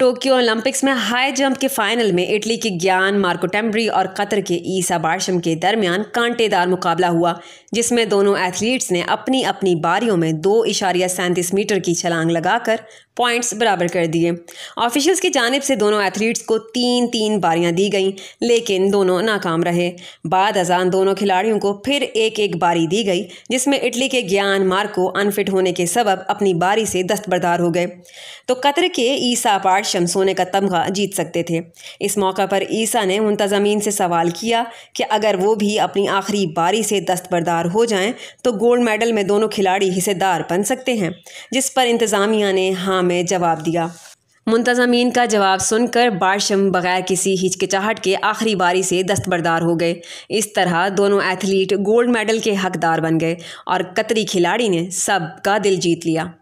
Tokyo Olympics में high jump के final में इटली के ज्ञान मार्को टेम्बरी और कतर के ईसा बारशम के दरमियान कांटेदार मुकाबला हुआ जिसमें दोनों एथलीट्स ने अपनी अपनी बारियों में दो इशारिया सैंतीस मीटर की छलांग लगाकर पॉइंट्स बराबर कर दिए ऑफिशियल्स की जानब से दोनों एथलीट्स को तीन तीन बारियां दी गईं लेकिन दोनों नाकाम रहे बाद अजान दोनों खिलाड़ियों को फिर एक एक बारी दी गई जिसमें इटली के ज्ञान मार्को अनफिट होने के सबब अपनी बारी से दस्तबरदार हो गए तो कतर के ईसा पार्श हाशम सोने का तमगा जीत सकते थे इस मौका पर ईसा ने मुंतजमीन से सवाल किया कि अगर वो भी अपनी आखिरी बारी से दस्तबरदार हो जाएं तो गोल्ड मेडल में दोनों खिलाड़ी हिस्सेदार बन सकते हैं जिस पर इंतज़ामिया ने हाँ में जवाब दिया मुंतजमीन का जवाब सुनकर बारशम बगैर किसी हिचकिचाहट के आखिरी बारी से दस्तबरदार हो गए इस तरह दोनों एथलीट गोल्ड मेडल के हकदार बन गए और कतरी खिलाड़ी ने सब का दिल जीत लिया